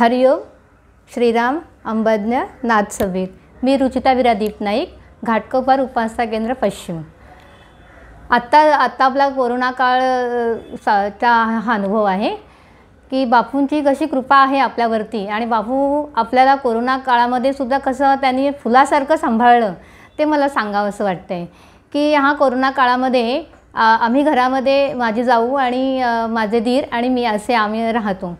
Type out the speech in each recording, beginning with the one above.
हरिओम श्रीराम अंबज्ञ सवीर मी रुचिता विरादीप नाईक घाटकोपर उपासना केंद्र पश्चिम आत्ता आत्ता आपला कोरोना काळ चा हा अनुभव आहे की बापूंची कशी कृपा आहे आपल्यावरती आणि बापू आपल्याला कोरोना काळामध्ये सुद्धा कसं त्यांनी फुलासारखं सांभाळलं ते मला सांगावं असं वाटतं आहे की हा कोरोना काळामध्ये आम्ही घरामध्ये माझी जाऊ आणि माझे धीर आणि मी असे आम्ही राहतो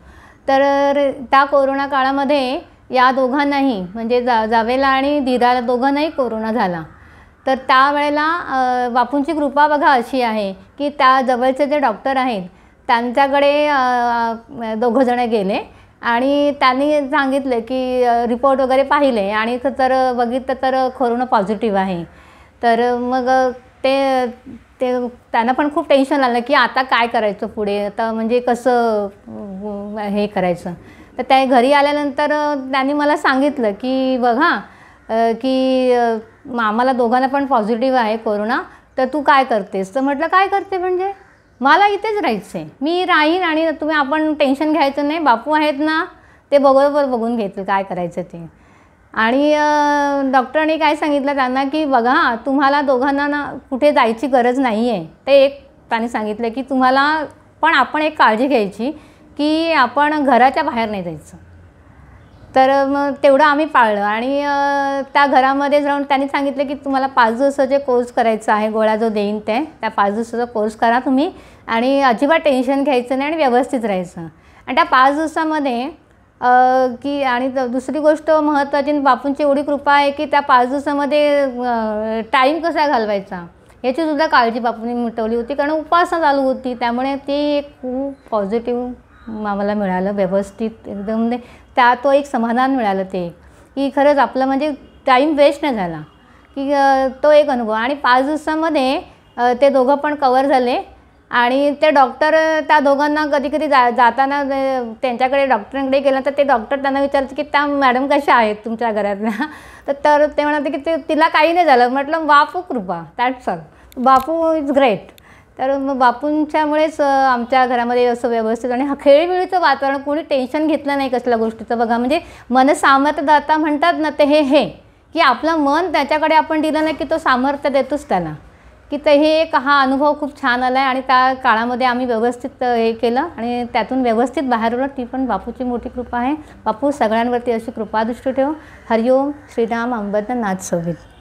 तर त्या कोरोना काळामध्ये या दोघांनाही म्हणजे जा जावेला आणि दिदाला दोघांनाही कोरोना झाला तर त्यावेळेला बापूंची कृपा बघा अशी आहे की त्या जवळचे जे डॉक्टर आहेत त्यांच्याकडे दोघंजणं गेले आणि त्यांनी सांगितलं की रिपोर्ट वगैरे पाहिले आणि तर बघितलं तर कोरोना पॉझिटिव्ह आहे तर मग ते ते त्यांना पण खूप टेन्शन आलं की आता काय करायचं पुढे आता म्हणजे कसं हे करायचं तर त्या घरी आल्यानंतर त्यांनी मला सांगितलं की बघा की आम्हाला दोघांना पण पॉझिटिव्ह आहे कोरोना तर तू काय करतेस तर म्हटलं काय करते म्हणजे मला इथेच राहायचं आहे मी राहीन आणि तुम्ही आपण टेन्शन घ्यायचं नाही बापू आहेत ना ते बघोबर बघून घेतील काय करायचं ते आणि डॉक्टरांनी काय सांगितलं त्यांना की बघा तुम्हाला दोघांना ना कुठे जायची गरज नाही आहे ते एक त्यांनी सांगितलं की तुम्हाला पण आपण एक काळजी घ्यायची की आपण घराच्या बाहेर नाही जायचं तर मग तेवढं आम्ही पाळलं आणि त्या घरामध्येच राहून त्यांनी सांगितलं की तुम्हाला पाच जे कोर्स करायचा आहे गोळ्या जो देईन ते त्या पाच दिवसाचा कोर्स करा तुम्ही आणि अजिबात टेन्शन घ्यायचं नाही आणि व्यवस्थित राहायचं आणि त्या पाच दिवसामध्ये की आणि दुसरी गोष्ट महत्त्वाची बापूंची एवढी कृपा आहे की त्या पाच दिवसामध्ये टाईम कसा घालवायचा याची सुद्धा काळजी बापूंनी मिटवली होती कारण उपासना चालू होती त्यामुळे ती एक खूप पॉझिटिव्ह आम्हाला मिळालं व्यवस्थित एकदम त्या तो एक समाधान मिळालं ते की खरंच आपलं म्हणजे टाईम वेस्ट नाही झाला की तो एक अनुभव आणि पाच दिवसामध्ये ते दोघं पण कवर झाले आणि ते डॉक्टर त्या दोघांना कधी कधी जा जाताना त्यांच्याकडे डॉक्टरांकडे गेलं तर ते डॉक्टर त्यांना विचारत की त्या मॅडम कशा आहेत तुमच्या घरातल्या तर तर ते म्हणते की ते तिला काही नाही झालं म्हटलं बापू कृपा that's all Bapu is great तर मग बापूंच्यामुळेच आमच्या घरामध्ये असं व्यवस्थित आणि खेळवेळीचं वातावरण कोणी टेन्शन घेतलं नाही कसल्या गोष्टीचं बघा म्हणजे मन म्हणतात ना ते हे हे की आपलं मन त्याच्याकडे आपण दिलं नाही की तो सामर्थ्य देतोच त्यांना की तर हे एक हा अनुभव खूप छान आला आहे आणि त्या काळामध्ये आम्ही व्यवस्थित हे केलं आणि त्यातून व्यवस्थित बाहेर आलं ती पण बापूची मोठी कृपा आहे बापू सगळ्यांवरती अशी कृपादृष्टी ठेव हरिओम श्रीराम अंबरनाथ नाथ सोहित